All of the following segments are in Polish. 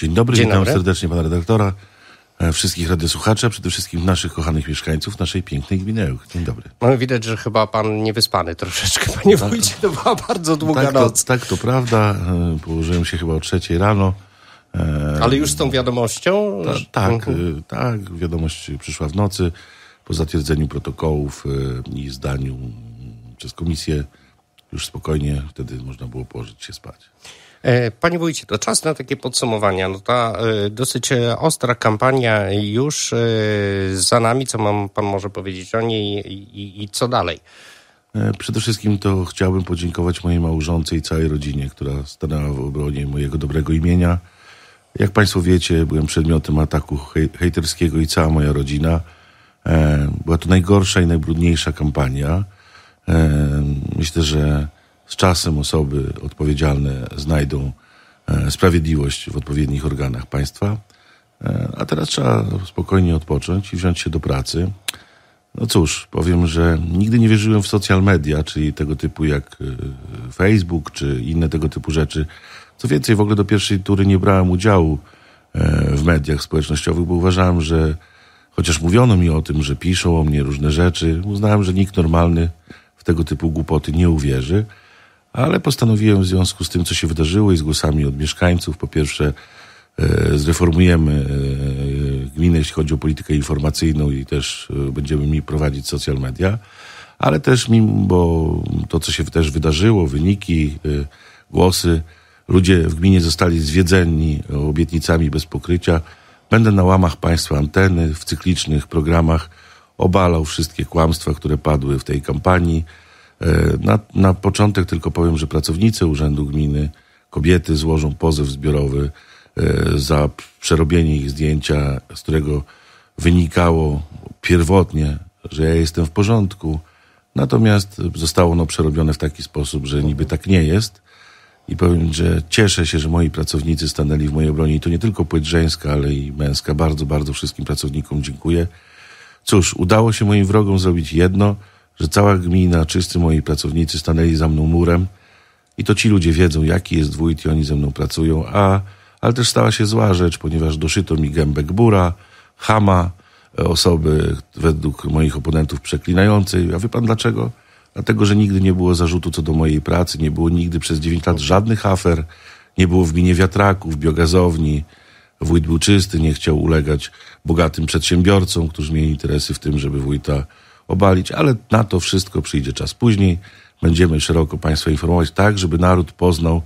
Dzień dobry, Dzień witam dobry. serdecznie pana redaktora, e, wszystkich radiosłuchaczy, a przede wszystkim naszych kochanych mieszkańców naszej pięknej gminy. Dzień dobry. No widać, że chyba pan niewyspany troszeczkę, panie tak, wójcie, to była bardzo długa tak noc. To, tak, to prawda, e, położyłem się chyba o trzeciej rano. E, Ale już z tą wiadomością? Ta, tak, mhm. tak, wiadomość przyszła w nocy po zatwierdzeniu protokołów i zdaniu przez komisję już spokojnie wtedy można było położyć się spać. E, panie Wójcie, to czas na takie podsumowania. No ta e, dosyć e, ostra kampania już za nami. Co mam pan może powiedzieć o niej i, i, i co dalej? Przede wszystkim to chciałbym podziękować mojej małżonce i całej rodzinie, która stanęła w obronie mojego dobrego imienia. Jak Państwo wiecie, byłem przedmiotem ataku hej hejterskiego i cała moja rodzina. Była to najgorsza i najbrudniejsza kampania. Myślę, że z czasem osoby odpowiedzialne znajdą e, sprawiedliwość w odpowiednich organach państwa. E, a teraz trzeba spokojnie odpocząć i wziąć się do pracy. No cóż, powiem, że nigdy nie wierzyłem w social media, czyli tego typu jak e, Facebook czy inne tego typu rzeczy. Co więcej, w ogóle do pierwszej tury nie brałem udziału w mediach społecznościowych, bo uważałem, że chociaż mówiono mi o tym, że piszą o mnie różne rzeczy, uznałem, że nikt normalny w tego typu głupoty nie uwierzy ale postanowiłem w związku z tym, co się wydarzyło i z głosami od mieszkańców, po pierwsze e, zreformujemy e, gminę, jeśli chodzi o politykę informacyjną i też e, będziemy mi prowadzić social media, ale też mimo to, co się też wydarzyło, wyniki, głosy, ludzie w gminie zostali zwiedzeni obietnicami bez pokrycia. Będę na łamach państwa anteny w cyklicznych programach obalał wszystkie kłamstwa, które padły w tej kampanii E, na, na początek tylko powiem, że pracownicy Urzędu Gminy, kobiety złożą pozew zbiorowy e, za przerobienie ich zdjęcia, z którego wynikało pierwotnie, że ja jestem w porządku, natomiast zostało ono przerobione w taki sposób, że niby tak nie jest. I powiem, że cieszę się, że moi pracownicy stanęli w mojej obronie i to nie tylko płeć żeńska, ale i męska. Bardzo, bardzo wszystkim pracownikom dziękuję. Cóż, udało się moim wrogom zrobić jedno – że cała gmina, wszyscy moi pracownicy stanęli za mną murem i to ci ludzie wiedzą, jaki jest wójt i oni ze mną pracują, a, ale też stała się zła rzecz, ponieważ doszyto mi gębek bura, hama, e, osoby według moich oponentów przeklinającej. A wie pan dlaczego? Dlatego, że nigdy nie było zarzutu co do mojej pracy, nie było nigdy przez 9 lat żadnych afer, nie było w gminie wiatraków, biogazowni. Wójt był czysty, nie chciał ulegać bogatym przedsiębiorcom, którzy mieli interesy w tym, żeby wójta obalić, ale na to wszystko przyjdzie czas później. Będziemy szeroko Państwa informować tak, żeby naród poznał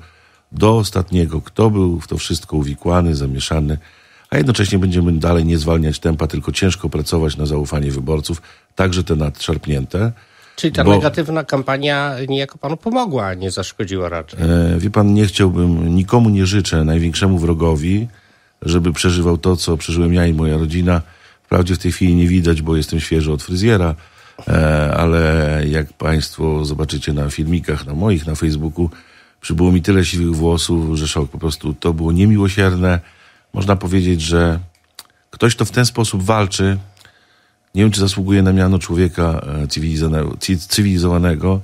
do ostatniego, kto był w to wszystko uwikłany, zamieszany, a jednocześnie będziemy dalej nie zwalniać tempa, tylko ciężko pracować na zaufanie wyborców, także te nadszarpnięte. Czyli ta bo, negatywna kampania niejako panu pomogła, a nie zaszkodziła raczej. E, wie pan, nie chciałbym, nikomu nie życzę, największemu wrogowi, żeby przeżywał to, co przeżyłem ja i moja rodzina. Wprawdzie w tej chwili nie widać, bo jestem świeży od fryzjera, E, ale jak Państwo zobaczycie na filmikach, na moich, na Facebooku, przybyło mi tyle siwych włosów, że szok. Po prostu to było niemiłosierne. Można powiedzieć, że ktoś, to w ten sposób walczy, nie wiem, czy zasługuje na miano człowieka e, cywilizowanego.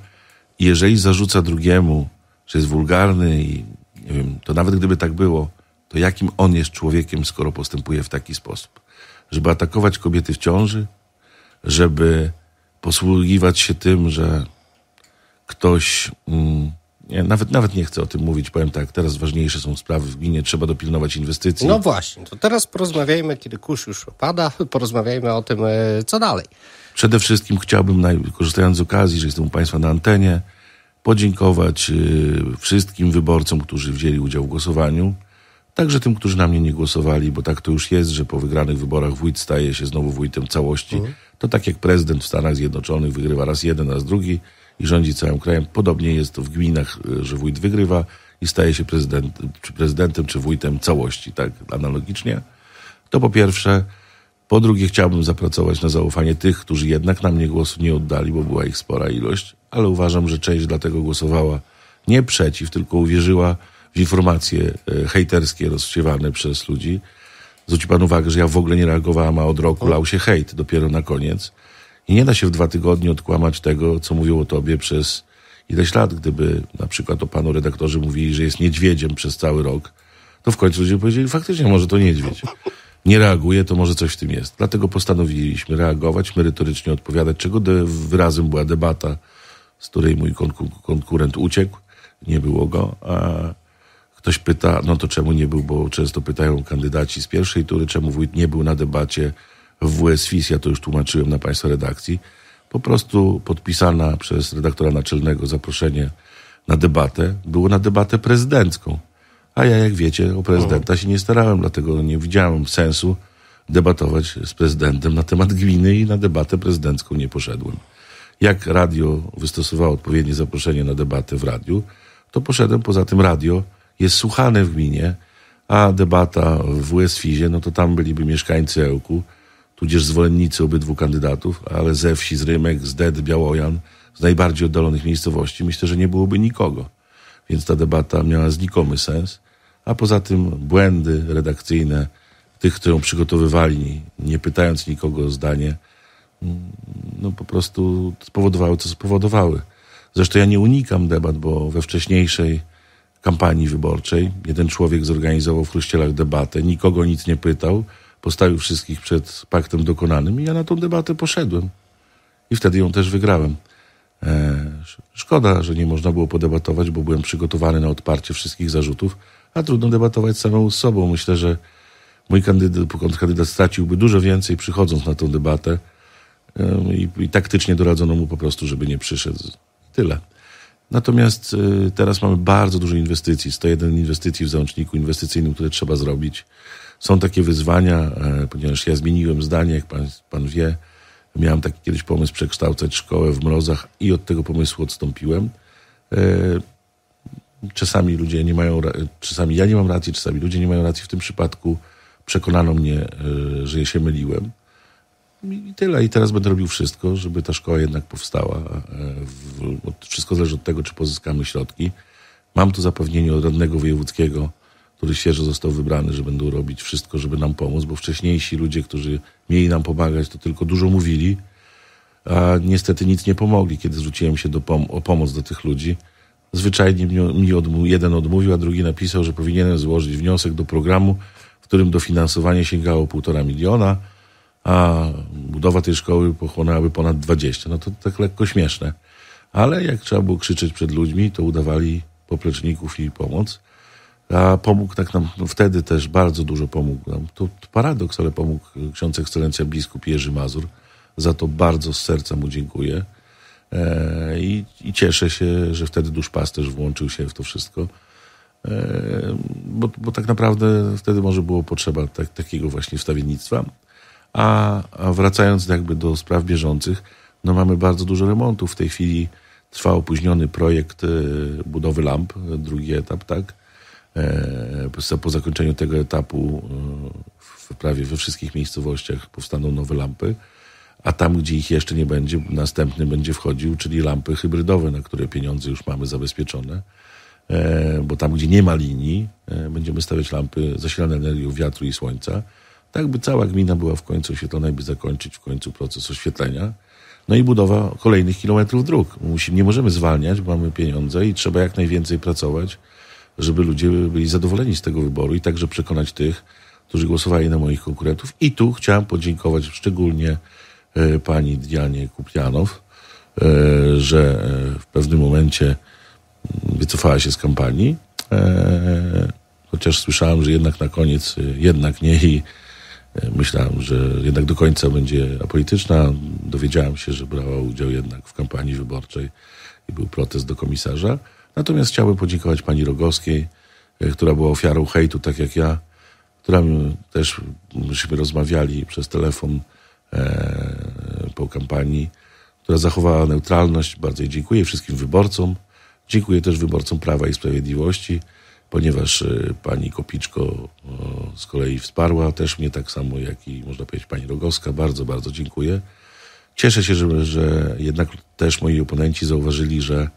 Jeżeli zarzuca drugiemu, że jest wulgarny i nie wiem, to nawet gdyby tak było, to jakim on jest człowiekiem, skoro postępuje w taki sposób? Żeby atakować kobiety w ciąży, żeby posługiwać się tym, że ktoś. Mm, nie, nawet, nawet nie chcę o tym mówić, powiem tak, teraz ważniejsze są sprawy w gminie, trzeba dopilnować inwestycji. No właśnie, to teraz porozmawiajmy, kiedy kurz już opada, porozmawiajmy o tym, e, co dalej. Przede wszystkim chciałbym, korzystając z okazji, że jestem u Państwa na antenie, podziękować e, wszystkim wyborcom, którzy wzięli udział w głosowaniu, także tym, którzy na mnie nie głosowali, bo tak to już jest, że po wygranych wyborach wójt staje się znowu wójtem całości. Mhm. To tak jak prezydent w Stanach Zjednoczonych wygrywa raz jeden, raz drugi i rządzi całym krajem. Podobnie jest w gminach, e, że wójt wygrywa i staje się prezydent, czy prezydentem, czy wójtem całości, tak analogicznie. To po pierwsze. Po drugie, chciałbym zapracować na zaufanie tych, którzy jednak na mnie głosu nie oddali, bo była ich spora ilość, ale uważam, że część dlatego głosowała nie przeciw, tylko uwierzyła w informacje e, hejterskie rozsiewane przez ludzi, Zwróci pan uwagę, że ja w ogóle nie reagowałam, a od roku lał się hejt dopiero na koniec. I nie da się w dwa tygodnie odkłamać tego, co mówią o tobie przez ileś lat. Gdyby na przykład o panu redaktorze mówili, że jest niedźwiedziem przez cały rok, to w końcu ludzie powiedzieli, faktycznie może to niedźwiedź. Nie reaguje, to może coś w tym jest. Dlatego postanowiliśmy reagować, merytorycznie odpowiadać, czego de- wyrazem była debata, z której mój konkurent uciekł. Nie było go. A Ktoś pyta, no to czemu nie był, bo często pytają kandydaci z pierwszej tury, czemu wójt nie był na debacie w WSFIS, ja to już tłumaczyłem na Państwa redakcji. Po prostu podpisana przez redaktora naczelnego zaproszenie na debatę było na debatę prezydencką. A ja, jak wiecie, o prezydenta się nie starałem, dlatego nie widziałem sensu debatować z prezydentem na temat gminy i na debatę prezydencką nie poszedłem. Jak radio wystosowało odpowiednie zaproszenie na debatę w radiu, to poszedłem poza tym radio jest słuchany w gminie, a debata w USFIZ-ie, no to tam byliby mieszkańcy Ełku, tudzież zwolennicy obydwu kandydatów, ale ze wsi, z Rymek, z Ded, Białojan, z najbardziej oddalonych miejscowości, myślę, że nie byłoby nikogo. Więc ta debata miała znikomy sens, a poza tym błędy redakcyjne tych, którzy ją przygotowywali, nie pytając nikogo o zdanie, no po prostu spowodowały, co spowodowały. Zresztą ja nie unikam debat, bo we wcześniejszej kampanii wyborczej. Jeden człowiek zorganizował w Chruścielach debatę, nikogo nic nie pytał, postawił wszystkich przed paktem dokonanym i ja na tą debatę poszedłem. I wtedy ją też wygrałem. E, szkoda, że nie można było podebatować, bo byłem przygotowany na odparcie wszystkich zarzutów, a trudno debatować samemu z sobą. Myślę, że mój kandydat, kandydat straciłby dużo więcej przychodząc na tę debatę i, i taktycznie doradzono mu po prostu, żeby nie przyszedł. Tyle. Natomiast y, teraz mamy bardzo dużo inwestycji, 101 inwestycji w załączniku inwestycyjnym, które trzeba zrobić. Są takie wyzwania, e, ponieważ ja zmieniłem zdanie, jak pan, pan wie. Miałem taki kiedyś pomysł przekształcać szkołę w mrozach i od tego pomysłu odstąpiłem. E, czasami ludzie nie mają, czasami ja nie mam racji, czasami ludzie nie mają racji. W tym przypadku przekonano mnie, e, że ja się myliłem i tyle. I teraz będę robił wszystko, żeby ta szkoła jednak powstała. E, wszystko zależy od tego, czy pozyskamy środki. Mam tu zapewnienie od radnego wojewódzkiego, który świeżo został wybrany, że będą robić wszystko, żeby nam pomóc, bo wcześniejsi ludzie, którzy mieli nam pomagać, to tylko dużo mówili, a niestety nic nie pomogli, kiedy zwróciłem się do pom o pomoc do tych ludzi. Zwyczajnie mi jeden odmówił, a drugi napisał, że powinienem złożyć wniosek do programu, w którym dofinansowanie sięgało półtora miliona, a budowa tej szkoły pochłonęłaby ponad 20. No to tak lekko śmieszne. Ale jak trzeba było krzyczeć przed ludźmi, to udawali popleczników i pomoc. A pomógł tak nam, no wtedy też bardzo dużo pomógł nam. To, paradoks, ale pomógł ksiądz ekscelencja biskup Jerzy Mazur. Za to bardzo z serca mu dziękuję. E, i, I cieszę się, że wtedy duszpasterz włączył się w to wszystko. E, bo, bo tak naprawdę wtedy może było potrzeba tak, takiego właśnie wstawiennictwa. A wracając jakby do spraw bieżących, no mamy bardzo dużo remontów. W tej chwili trwa opóźniony projekt y, budowy lamp, drugi etap, tak? E, po zakończeniu tego etapu y, w prawie we wszystkich miejscowościach powstaną nowe lampy, a tam, gdzie ich jeszcze nie będzie, następny będzie wchodził, czyli lampy hybrydowe, na które pieniądze już mamy zabezpieczone, e, bo tam, gdzie nie ma linii, e, będziemy stawiać lampy zasilane energią wiatru i słońca tak by cała gmina była w końcu oświetlona i by zakończyć w końcu proces oświetlenia. No i budowa kolejnych kilometrów dróg. Musimy, nie możemy zwalniać, bo mamy pieniądze i trzeba jak najwięcej pracować, żeby ludzie byli zadowoleni z tego wyboru i także przekonać tych, którzy głosowali na moich konkurentów. I tu chciałem podziękować szczególnie e, pani Dianie Kupianow, e, że e, w pewnym momencie mm, wycofała się z kampanii, chociaż słyszałem, że jednak na koniec jednak nie i E, myślałem, że jednak do końca będzie apolityczna. Dowiedziałem się, że brała udział jednak w kampanii wyborczej i był protest do komisarza. Natomiast chciałbym podziękować pani Rogowskiej, e, która była ofiarą hejtu, tak jak ja, która też myśmy rozmawiali przez telefon e, po kampanii, która zachowała neutralność. Bardzo jej dziękuję wszystkim wyborcom. Dziękuję też wyborcom Prawa i Sprawiedliwości ponieważ y, pani Kopiczko z kolei wsparła też mnie tak samo, jak i można powiedzieć pani Rogowska. Bardzo, bardzo dziękuję. Cieszę się, że, że jednak też moi oponenci zauważyli, że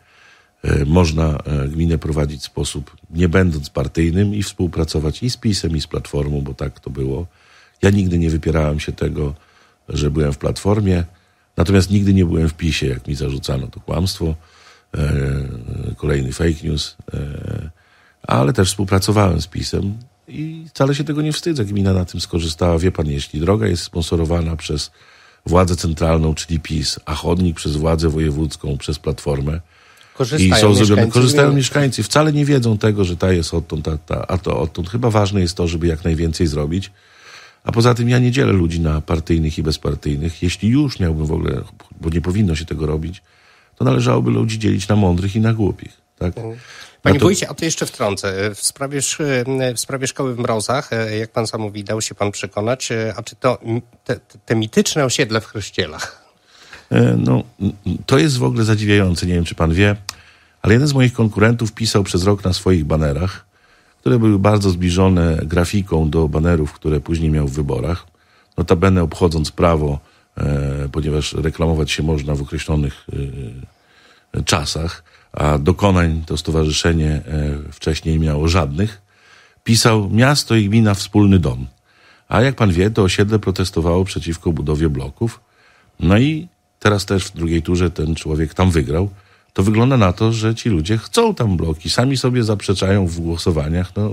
e, można e, gminę prowadzić w sposób nie będąc partyjnym i współpracować i z PiSem, i z Platformą, bo tak to było. Ja nigdy nie wypierałem się tego, że byłem w Platformie, natomiast nigdy nie byłem w PiSie, jak mi zarzucano to kłamstwo. E, kolejny fake news, ale też współpracowałem z PiSem i wcale się tego nie wstydzę. Gmina na tym skorzystała. Wie pan, jeśli droga jest sponsorowana przez władzę centralną, czyli PiS, a chodnik przez władzę wojewódzką, przez Platformę, Korzystają I są zrobione. Korzystają mieszkańcy. Wcale nie wiedzą tego, że ta jest odtąd, ta, ta, a to odtąd. Chyba ważne jest to, żeby jak najwięcej zrobić. A poza tym ja nie dzielę ludzi na partyjnych i bezpartyjnych. Jeśli już miałbym w ogóle, bo nie powinno się tego robić, to należałoby ludzi dzielić na mądrych i na głupich. Tak? Mhm. No Panie no a to jeszcze wtrącę. W sprawie, w sprawie szkoły w Mrozach, e, jak pan sam mówi, dał się pan przekonać, e, a czy to te, te mityczne osiedle w Chryścielach? E, no, to jest w ogóle zadziwiające, nie wiem czy pan wie, ale jeden z moich konkurentów pisał przez rok na swoich banerach, które były bardzo zbliżone grafiką do banerów, które później miał w wyborach. Notabene obchodząc prawo, ponieważ reklamować się można w określonych czasach a dokonań to stowarzyszenie e, wcześniej miało żadnych, pisał Miasto i Gmina Wspólny Dom. A jak pan wie, to osiedle protestowało przeciwko budowie bloków. No i teraz też w drugiej turze ten człowiek tam wygrał. To wygląda na to, że ci ludzie chcą tam bloki, sami sobie zaprzeczają w głosowaniach. No,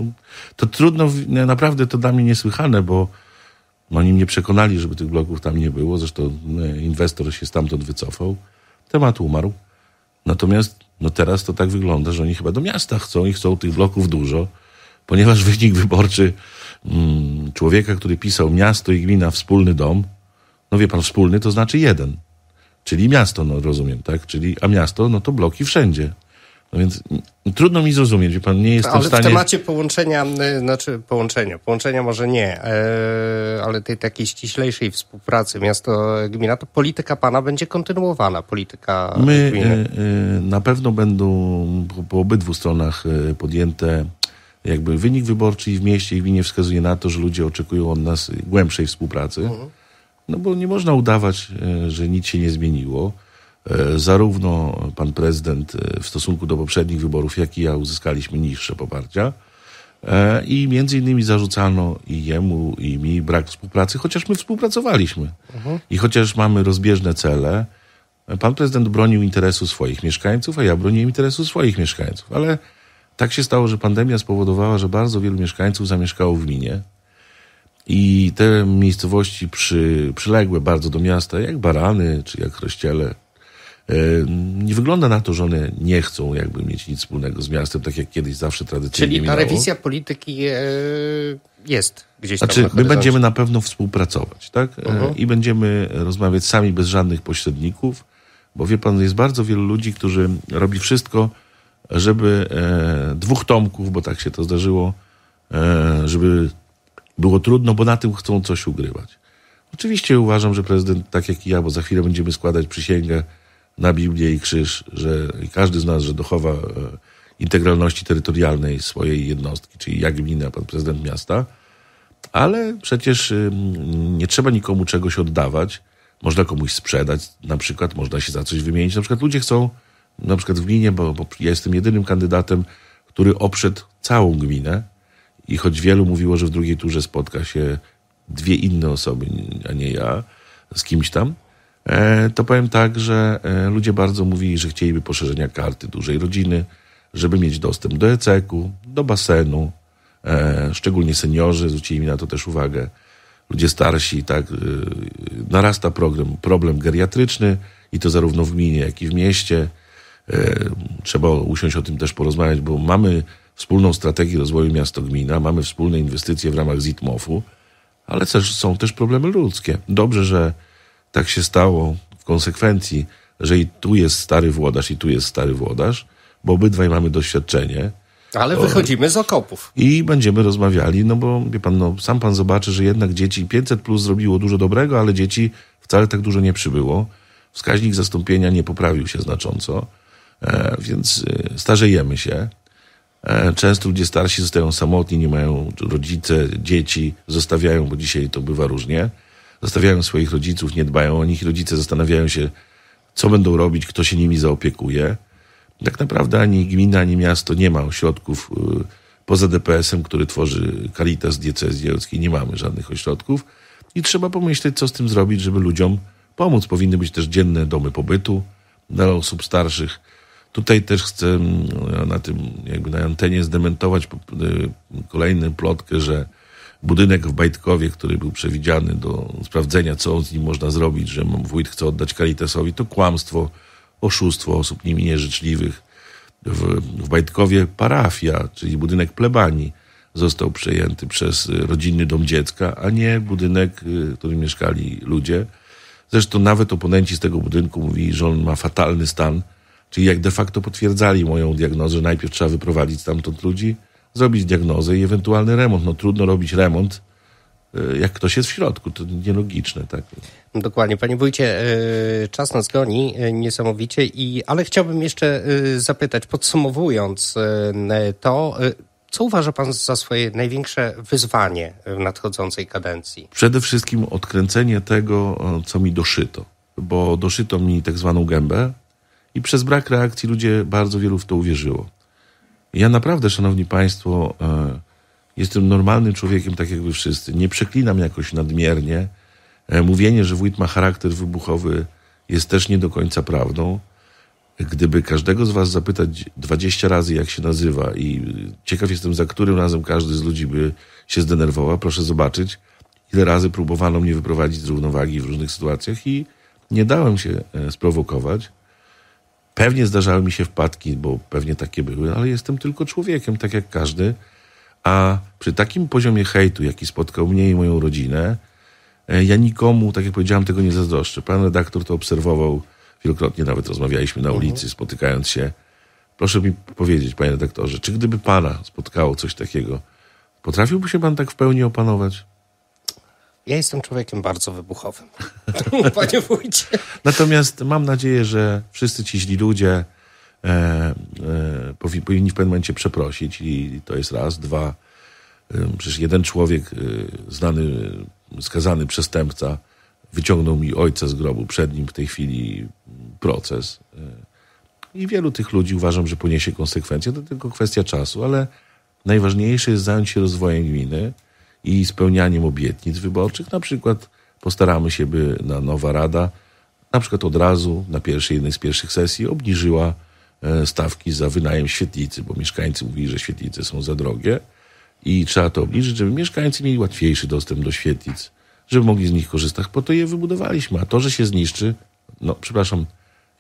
to trudno, naprawdę to dla mnie niesłychane, bo no, oni mnie przekonali, żeby tych bloków tam nie było. Zresztą e, inwestor się stamtąd wycofał. Temat umarł. Natomiast no teraz to tak wygląda, że oni chyba do miasta chcą i chcą tych bloków dużo, ponieważ wynik wyborczy mm, człowieka, który pisał miasto i gmina wspólny dom, no wie pan, wspólny to znaczy jeden, czyli miasto, no rozumiem, tak? Czyli, a miasto, no to bloki wszędzie. No więc trudno mi zrozumieć, że pan nie jest w stanie... Ale w temacie połączenia, y, znaczy połączenia, połączenia może nie, e, ale tej takiej ściślejszej współpracy miasto-gmina, to polityka pana będzie kontynuowana, polityka My gminy. Y, y, na pewno będą po, po obydwu stronach podjęte jakby wynik wyborczy i w mieście i w gminie wskazuje na to, że ludzie oczekują od nas głębszej współpracy, mhm. no bo nie można udawać, że nic się nie zmieniło E, zarówno pan prezydent e, w stosunku do poprzednich wyborów, jak i ja uzyskaliśmy niższe poparcia. E, I między innymi zarzucano i jemu, i mi brak współpracy, chociaż my współpracowaliśmy. Mhm. I chociaż mamy rozbieżne cele, pan prezydent bronił interesu swoich mieszkańców, a ja broniłem interesu swoich mieszkańców. Ale tak się stało, że pandemia spowodowała, że bardzo wielu mieszkańców zamieszkało w minie. I te miejscowości przy, przyległe bardzo do miasta, jak Barany czy jak Rościele, E, nie wygląda na to, że one nie chcą jakby mieć nic wspólnego z miastem, tak jak kiedyś zawsze tradycyjnie Czyli ta minęło. rewizja polityki e, jest gdzieś tam. Znaczy, my będziemy na pewno współpracować, tak? Uh e, mhm. -huh. I będziemy rozmawiać sami bez żadnych pośredników, bo wie pan, jest bardzo wielu ludzi, którzy robi wszystko, żeby dwóch tomków, bo tak się to zdarzyło, żeby było trudno, bo na tym chcą coś ugrywać. Oczywiście uważam, że prezydent, tak jak i ja, bo za chwilę będziemy składać przysięgę, na Biblię i krzyż, że każdy z nas, że dochowa e, integralności terytorialnej swojej jednostki, czyli ja gmina, pan prezydent miasta, ale przecież y, nie trzeba nikomu czegoś oddawać. Można komuś sprzedać, na przykład można się za coś wymienić. Na przykład ludzie chcą, na przykład w gminie, bo, bo ja jestem jedynym kandydatem, który obszedł całą gminę i choć wielu mówiło, że w drugiej turze spotka się dwie inne osoby, a nie ja, z kimś tam, E, to powiem tak, że e, ludzie bardzo mówili, że chcieliby poszerzenia karty dużej rodziny, żeby mieć dostęp do ECEK-u, do basenu, e, szczególnie seniorzy, zwrócili mi na to też uwagę, ludzie starsi, tak, narasta problem, problem geriatryczny i to zarówno w gminie, jak i w mieście. Trzeba usiąść o tym też porozmawiać, bo mamy wspólną strategię rozwoju miasto-gmina, mamy wspólne inwestycje w ramach ZITMOF-u, ale też, są też problemy ludzkie. Dobrze, że tak się stało w konsekwencji, że i tu jest stary włodarz, i tu jest stary włodarz, bo obydwaj mamy doświadczenie. Ale wychodzimy z okopów. I będziemy rozmawiali, no bo wie pan, no, sam pan zobaczy, że jednak dzieci 500 plus zrobiło dużo dobrego, ale dzieci wcale tak dużo nie przybyło. Wskaźnik zastąpienia nie poprawił się znacząco, e, więc e, starzejemy się. E, często ludzie starsi zostają samotni, nie mają rodzice, dzieci, zostawiają, bo dzisiaj to bywa różnie zostawiają swoich rodziców, nie dbają o nich. Rodzice zastanawiają się, co będą robić, kto się nimi zaopiekuje. Tak naprawdę ani gmina, ani miasto nie ma ośrodków y, poza DPS-em, który tworzy Caritas Diecezji Jelockiej. Nie mamy żadnych ośrodków i trzeba pomyśleć, co z tym zrobić, żeby ludziom pomóc. Powinny być też dzienne domy pobytu dla osób starszych. Tutaj też chcę mm, na tym, jakby na antenie zdementować y, kolejną plotkę, że budynek w Bajtkowie, który był przewidziany do sprawdzenia, co z nim można zrobić, że wójt chce oddać Caritasowi, to kłamstwo, oszustwo osób nimi nierzeczliwych. W, w Bajtkowie parafia, czyli budynek plebanii, został przejęty przez rodzinny dom dziecka, a nie budynek, y, w którym mieszkali ludzie. Zresztą nawet oponenci z tego budynku mówili, że on ma fatalny stan, czyli jak de facto potwierdzali moją diagnozę, najpierw trzeba wyprowadzić stamtąd ludzi, zrobić diagnozę i ewentualny remont. No trudno robić remont, y, jak ktoś jest w środku. To nielogiczne, tak? No, dokładnie. Panie Wójcie, y, czas nas goni y, niesamowicie, i, ale chciałbym jeszcze zapytać, podsumowując to, co uważa Pan za swoje największe wyzwanie w nadchodzącej kadencji? Przede wszystkim odkręcenie tego, co mi doszyto, bo doszyto mi tak zwaną gębę i przez brak reakcji ludzie bardzo wielu w to uwierzyło. Ja naprawdę, szanowni państwo, e, jestem normalnym człowiekiem, tak jak wy wszyscy. Nie przeklinam jakoś nadmiernie. E, mówienie, że wójt ma charakter wybuchowy, jest też nie do końca prawdą. Gdyby każdego z was zapytać 20 razy, jak się nazywa, i ciekaw jestem, za którym razem każdy z ludzi by się zdenerwował, proszę zobaczyć, ile razy próbowano mnie wyprowadzić z równowagi w różnych sytuacjach i nie dałem się e, sprowokować. Pewnie zdarzały mi się wpadki, bo pewnie takie były, ale jestem tylko człowiekiem, tak jak każdy. A przy takim poziomie hejtu, jaki spotkał mnie i moją rodzinę, e, ja nikomu, tak jak powiedziałem, tego nie zazdroszczę. Pan redaktor to obserwował wielokrotnie, nawet rozmawialiśmy na ulicy, mhm. spotykając się. Proszę mi powiedzieć, panie redaktorze, czy gdyby pana spotkało coś takiego, potrafiłby się pan tak w pełni opanować? Ja jestem człowiekiem bardzo wybuchowym. Panie wójcie. Natomiast mam nadzieję, że wszyscy ci źli ludzie e, e, powinni w pewnym momencie przeprosić i to jest raz, dwa. E, przecież jeden człowiek, y, znany, skazany przestępca, wyciągnął mi ojca z grobu. Przed nim w tej chwili proces. Y, I wielu tych ludzi uważam, że poniesie konsekwencje. To tylko kwestia czasu, ale najważniejsze jest zająć się rozwojem gminy i spełnianiem obietnic wyborczych. Na przykład postaramy się, by na nowa Rada na przykład od razu na pierwszej, jednej z pierwszych sesji obniżyła e, stawki za wynajem świetlicy, bo mieszkańcy mówili, że świetlice są za drogie i trzeba to obniżyć, żeby mieszkańcy mieli łatwiejszy dostęp do świetlic, żeby mogli z nich korzystać. Po to je wybudowaliśmy, a to, że się zniszczy, no przepraszam,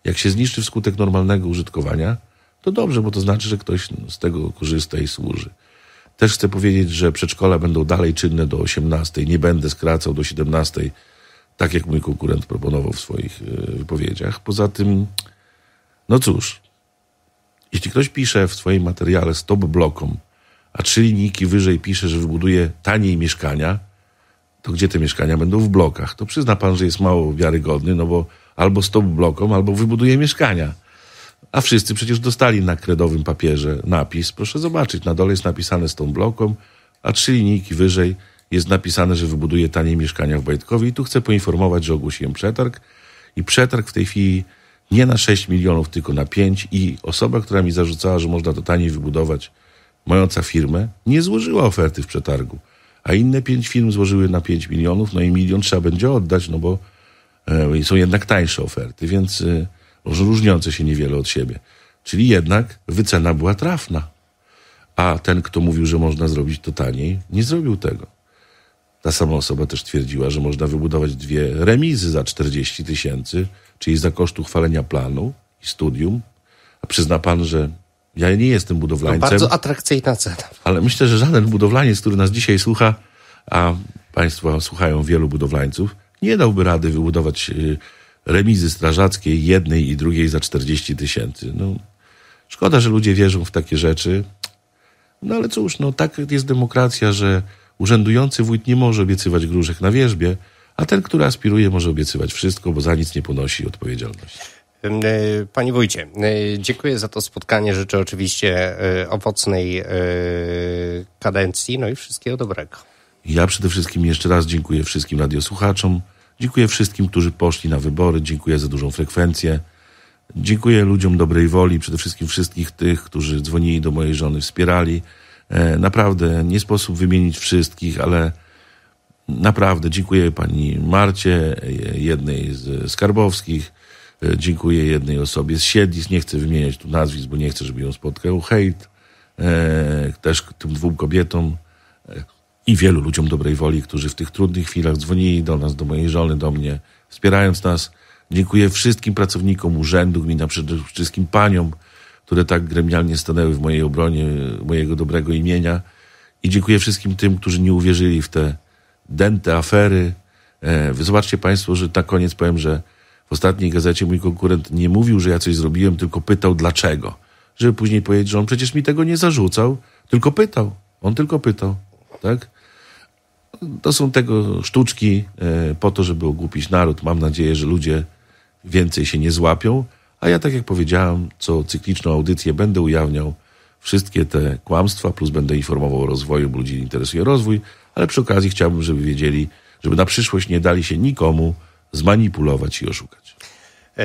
jak się zniszczy wskutek normalnego użytkowania, to dobrze, bo to znaczy, że ktoś z tego korzysta i służy. Też chcę powiedzieć, że przedszkola będą dalej czynne do 18. Nie będę skracał do 17, tak jak mój konkurent proponował w swoich e, wypowiedziach. Poza tym, no cóż, jeśli ktoś pisze w swoim materiale stop blokom, a trzy linijki wyżej pisze, że wybuduje taniej mieszkania, to gdzie te mieszkania będą w blokach? To przyzna pan, że jest mało wiarygodny, no bo albo stop blokom, albo wybuduje mieszkania. A wszyscy przecież dostali na kredowym papierze napis. Proszę zobaczyć, na dole jest napisane z tą bloką, a trzy linijki wyżej jest napisane, że wybuduje tanie mieszkania w Bajtkowie. I tu chcę poinformować, że ogłosiłem przetarg. I przetarg w tej chwili nie na 6 milionów, tylko na 5. I osoba, która mi zarzucała, że można to taniej wybudować, mająca firmę, nie złożyła oferty w przetargu. A inne 5 firm złożyły na 5 milionów, no i milion trzeba będzie oddać, no bo e, są jednak tańsze oferty. Więc e, różniące się niewiele od siebie. Czyli jednak wycena była trafna. A ten, kto mówił, że można zrobić to taniej, nie zrobił tego. Ta sama osoba też twierdziła, że można wybudować dwie remizy za 40 tysięcy, czyli za koszt uchwalenia planu i studium. A przyzna pan, że ja nie jestem budowlańcem. To bardzo atrakcyjna cena. Ale myślę, że żaden budowlaniec, który nas dzisiaj słucha, a państwo słuchają wielu budowlańców, nie dałby rady wybudować y, remizy strażackiej jednej i drugiej za 40 tysięcy. No, szkoda, że ludzie wierzą w takie rzeczy. No ale cóż, no tak jest demokracja, że urzędujący wójt nie może obiecywać gruszek na wierzbie, a ten, który aspiruje, może obiecywać wszystko, bo za nic nie ponosi odpowiedzialności. E, panie Wójcie, e, dziękuję za to spotkanie. Życzę oczywiście e, owocnej kadencji, no i wszystkiego dobrego. Ja przede wszystkim jeszcze raz dziękuję wszystkim radiosłuchaczom. Dziękuję wszystkim, którzy poszli na wybory. Dziękuję za dużą frekwencję. Dziękuję ludziom dobrej woli, przede wszystkim wszystkich tych, którzy dzwonili do mojej żony, wspierali. E, naprawdę nie sposób wymienić wszystkich, ale naprawdę dziękuję pani Marcie, e, jednej z skarbowskich. E, dziękuję jednej osobie z Siedlis, Nie chcę wymieniać tu nazwisk, bo nie chcę, żeby ją spotkał hejt. Też tym dwóm kobietom, i wielu ludziom dobrej woli, którzy w tych trudnych chwilach dzwonili do nas, do mojej żony, do mnie, wspierając nas. Dziękuję wszystkim pracownikom urzędu gmina, przede wszystkim paniom, które tak gremialnie stanęły w mojej obronie, mojego dobrego imienia. I dziękuję wszystkim tym, którzy nie uwierzyli w te dęte afery. E, wy zobaczcie Państwo, że na koniec powiem, że w ostatniej gazecie mój konkurent nie mówił, że ja coś zrobiłem, tylko pytał dlaczego. Żeby później powiedzieć, że on przecież mi tego nie zarzucał, tylko pytał. On tylko pytał, tak? to są tego sztuczki e, po to, żeby ogłupić naród. Mam nadzieję, że ludzie więcej się nie złapią. A ja, tak jak powiedziałem, co cykliczną audycję będę ujawniał wszystkie te kłamstwa, plus będę informował o rozwoju, bo ludzi interesuje rozwój, ale przy okazji chciałbym, żeby wiedzieli, żeby na przyszłość nie dali się nikomu zmanipulować i oszukać. E,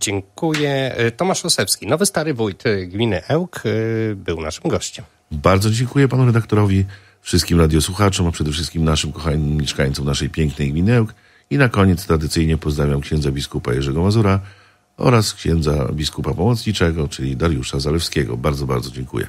dziękuję. E, Tomasz Osewski, nowy stary wójt gminy Ełk, był naszym gościem. Bardzo dziękuję panu redaktorowi wszystkim radiosłuchaczom, a przede wszystkim naszym kochanym mieszkańcom naszej pięknej gminy I na koniec tradycyjnie pozdrawiam księdza biskupa Jerzego Mazura oraz księdza biskupa pomocniczego, czyli Dariusza Zalewskiego. Bardzo, bardzo dziękuję.